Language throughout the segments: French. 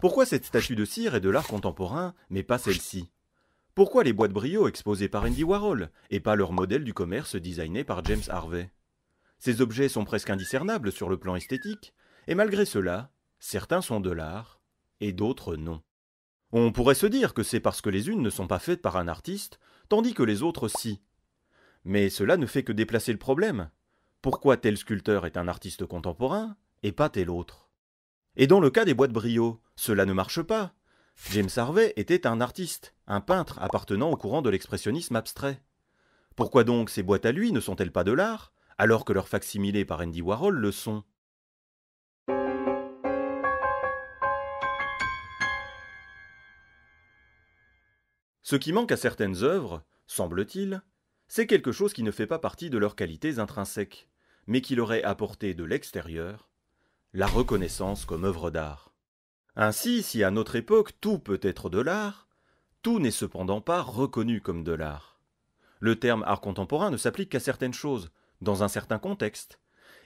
Pourquoi cette statue de cire est de l'art contemporain, mais pas celle-ci Pourquoi les boîtes brio exposées par Andy Warhol, et pas leur modèle du commerce designé par James Harvey Ces objets sont presque indiscernables sur le plan esthétique, et malgré cela, certains sont de l'art, et d'autres non. On pourrait se dire que c'est parce que les unes ne sont pas faites par un artiste, tandis que les autres si. Mais cela ne fait que déplacer le problème. Pourquoi tel sculpteur est un artiste contemporain, et pas tel autre Et dans le cas des boîtes brio, cela ne marche pas. James Harvey était un artiste, un peintre appartenant au courant de l'expressionnisme abstrait. Pourquoi donc ces boîtes à lui ne sont-elles pas de l'art, alors que leurs facsimilés par Andy Warhol le sont Ce qui manque à certaines œuvres, semble-t-il, c'est quelque chose qui ne fait pas partie de leurs qualités intrinsèques, mais qui leur est apporté de l'extérieur, la reconnaissance comme œuvre d'art. Ainsi, si à notre époque tout peut être de l'art, tout n'est cependant pas reconnu comme de l'art. Le terme art contemporain ne s'applique qu'à certaines choses, dans un certain contexte,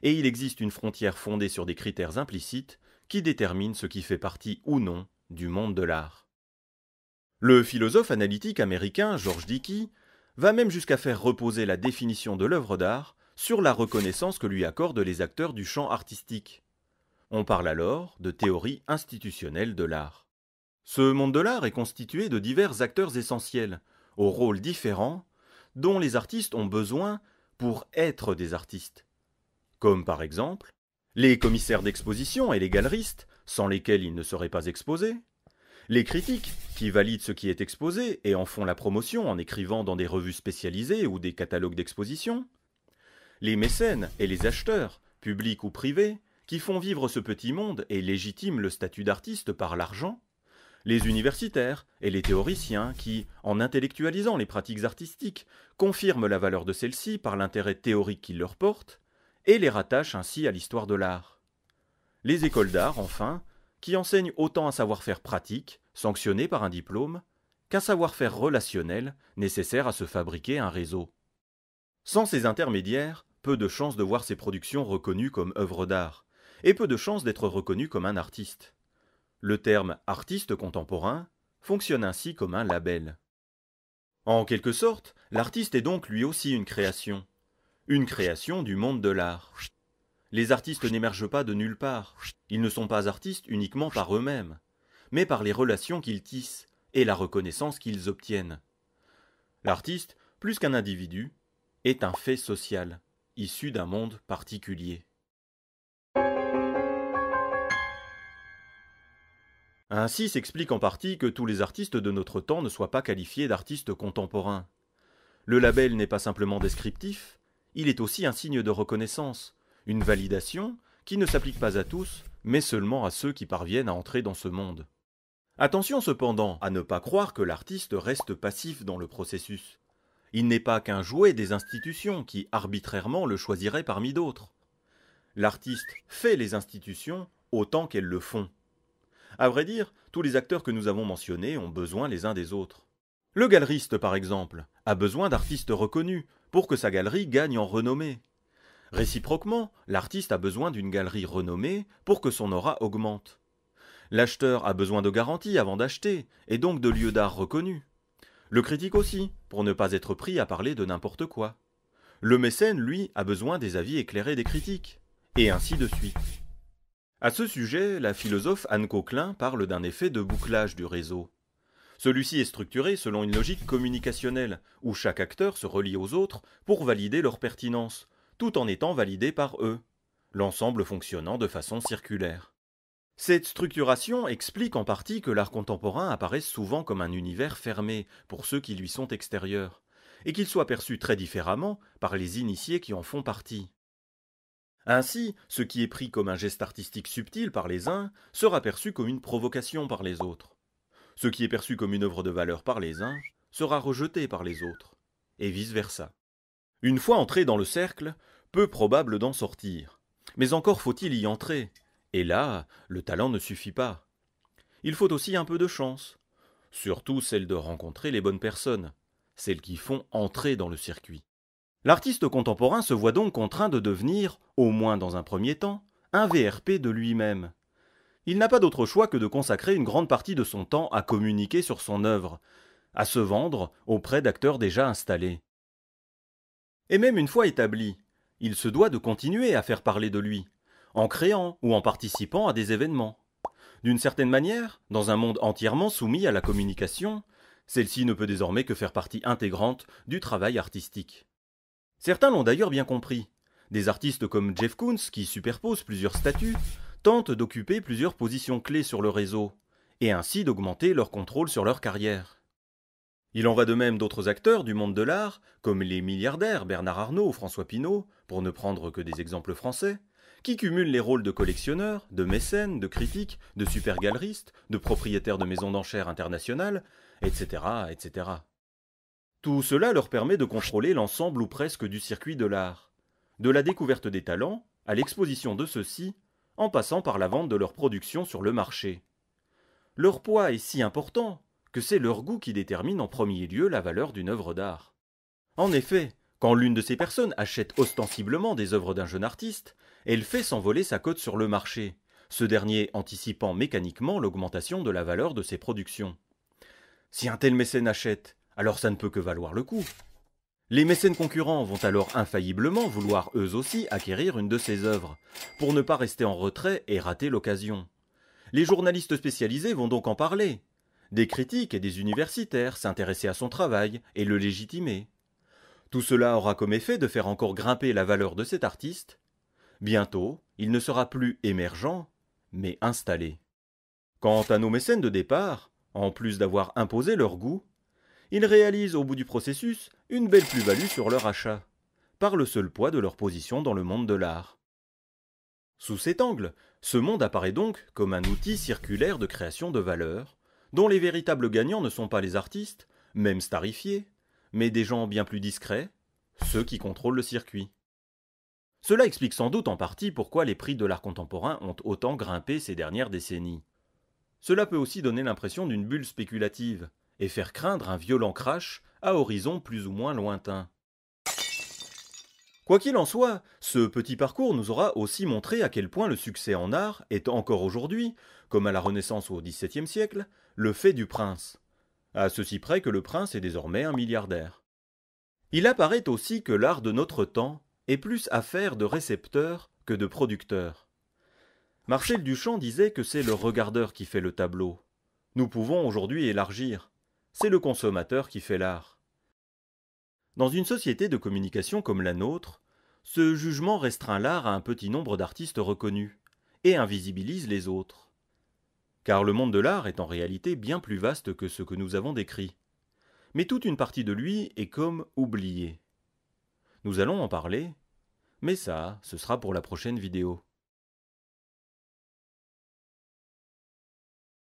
et il existe une frontière fondée sur des critères implicites qui déterminent ce qui fait partie ou non du monde de l'art. Le philosophe analytique américain George Dickey va même jusqu'à faire reposer la définition de l'œuvre d'art sur la reconnaissance que lui accordent les acteurs du champ artistique. On parle alors de théorie institutionnelle de l'art. Ce monde de l'art est constitué de divers acteurs essentiels, aux rôles différents, dont les artistes ont besoin pour être des artistes. Comme par exemple les commissaires d'exposition et les galeristes, sans lesquels ils ne seraient pas exposés, les critiques, qui valident ce qui est exposé et en font la promotion en écrivant dans des revues spécialisées ou des catalogues d'exposition, les mécènes et les acheteurs, publics ou privés, qui font vivre ce petit monde et légitiment le statut d'artiste par l'argent, les universitaires et les théoriciens qui, en intellectualisant les pratiques artistiques, confirment la valeur de celles-ci par l'intérêt théorique qu'ils leur portent, et les rattachent ainsi à l'histoire de l'art. Les écoles d'art, enfin, qui enseignent autant un savoir-faire pratique, sanctionné par un diplôme, qu'un savoir-faire relationnel, nécessaire à se fabriquer un réseau. Sans ces intermédiaires, peu de chances de voir ces productions reconnues comme œuvres d'art, et peu de chances d'être reconnu comme un artiste. Le terme artiste contemporain fonctionne ainsi comme un label. En quelque sorte, l'artiste est donc lui aussi une création. Une création du monde de l'art. Les artistes n'émergent pas de nulle part. Ils ne sont pas artistes uniquement par eux-mêmes, mais par les relations qu'ils tissent et la reconnaissance qu'ils obtiennent. L'artiste, plus qu'un individu, est un fait social, issu d'un monde particulier. Ainsi s'explique en partie que tous les artistes de notre temps ne soient pas qualifiés d'artistes contemporains. Le label n'est pas simplement descriptif, il est aussi un signe de reconnaissance, une validation qui ne s'applique pas à tous, mais seulement à ceux qui parviennent à entrer dans ce monde. Attention cependant à ne pas croire que l'artiste reste passif dans le processus. Il n'est pas qu'un jouet des institutions qui arbitrairement le choisiraient parmi d'autres. L'artiste fait les institutions autant qu'elles le font. À vrai dire, tous les acteurs que nous avons mentionnés ont besoin les uns des autres. Le galeriste, par exemple, a besoin d'artistes reconnus pour que sa galerie gagne en renommée. Réciproquement, l'artiste a besoin d'une galerie renommée pour que son aura augmente. L'acheteur a besoin de garanties avant d'acheter, et donc de lieux d'art reconnus. Le critique aussi, pour ne pas être pris à parler de n'importe quoi. Le mécène, lui, a besoin des avis éclairés des critiques. Et ainsi de suite. À ce sujet, la philosophe Anne Coquelin parle d'un effet de bouclage du réseau. Celui-ci est structuré selon une logique communicationnelle, où chaque acteur se relie aux autres pour valider leur pertinence, tout en étant validé par eux, l'ensemble fonctionnant de façon circulaire. Cette structuration explique en partie que l'art contemporain apparaisse souvent comme un univers fermé pour ceux qui lui sont extérieurs, et qu'il soit perçu très différemment par les initiés qui en font partie. Ainsi, ce qui est pris comme un geste artistique subtil par les uns sera perçu comme une provocation par les autres. Ce qui est perçu comme une œuvre de valeur par les uns sera rejeté par les autres, et vice-versa. Une fois entré dans le cercle, peu probable d'en sortir. Mais encore faut-il y entrer, et là, le talent ne suffit pas. Il faut aussi un peu de chance, surtout celle de rencontrer les bonnes personnes, celles qui font entrer dans le circuit. L'artiste contemporain se voit donc contraint de devenir, au moins dans un premier temps, un VRP de lui-même. Il n'a pas d'autre choix que de consacrer une grande partie de son temps à communiquer sur son œuvre, à se vendre auprès d'acteurs déjà installés. Et même une fois établi, il se doit de continuer à faire parler de lui, en créant ou en participant à des événements. D'une certaine manière, dans un monde entièrement soumis à la communication, celle-ci ne peut désormais que faire partie intégrante du travail artistique. Certains l'ont d'ailleurs bien compris. Des artistes comme Jeff Koons, qui superposent plusieurs statuts, tentent d'occuper plusieurs positions clés sur le réseau, et ainsi d'augmenter leur contrôle sur leur carrière. Il en va de même d'autres acteurs du monde de l'art, comme les milliardaires Bernard Arnault ou François Pinault, pour ne prendre que des exemples français, qui cumulent les rôles de collectionneurs, de mécènes, de critiques, de super-galeristes, de propriétaires de maisons d'enchères internationales, etc., etc. Tout cela leur permet de contrôler l'ensemble ou presque du circuit de l'art, de la découverte des talents à l'exposition de ceux-ci, en passant par la vente de leurs productions sur le marché. Leur poids est si important que c'est leur goût qui détermine en premier lieu la valeur d'une œuvre d'art. En effet, quand l'une de ces personnes achète ostensiblement des œuvres d'un jeune artiste, elle fait s'envoler sa cote sur le marché, ce dernier anticipant mécaniquement l'augmentation de la valeur de ses productions. Si un tel mécène achète, alors ça ne peut que valoir le coup. Les mécènes concurrents vont alors infailliblement vouloir eux aussi acquérir une de ses œuvres, pour ne pas rester en retrait et rater l'occasion. Les journalistes spécialisés vont donc en parler. Des critiques et des universitaires s'intéresser à son travail et le légitimer. Tout cela aura comme effet de faire encore grimper la valeur de cet artiste. Bientôt, il ne sera plus émergent, mais installé. Quant à nos mécènes de départ, en plus d'avoir imposé leur goût, ils réalisent au bout du processus une belle plus-value sur leur achat, par le seul poids de leur position dans le monde de l'art. Sous cet angle, ce monde apparaît donc comme un outil circulaire de création de valeur, dont les véritables gagnants ne sont pas les artistes, même starifiés, mais des gens bien plus discrets, ceux qui contrôlent le circuit. Cela explique sans doute en partie pourquoi les prix de l'art contemporain ont autant grimpé ces dernières décennies. Cela peut aussi donner l'impression d'une bulle spéculative, et faire craindre un violent crash à horizon plus ou moins lointain. Quoi qu'il en soit, ce petit parcours nous aura aussi montré à quel point le succès en art est encore aujourd'hui, comme à la Renaissance au XVIIe siècle, le fait du prince. À ceci près que le prince est désormais un milliardaire. Il apparaît aussi que l'art de notre temps est plus affaire de récepteurs que de producteurs. Marcel Duchamp disait que c'est le regardeur qui fait le tableau. Nous pouvons aujourd'hui élargir c'est le consommateur qui fait l'art. Dans une société de communication comme la nôtre, ce jugement restreint l'art à un petit nombre d'artistes reconnus, et invisibilise les autres. Car le monde de l'art est en réalité bien plus vaste que ce que nous avons décrit. Mais toute une partie de lui est comme oubliée. Nous allons en parler, mais ça, ce sera pour la prochaine vidéo.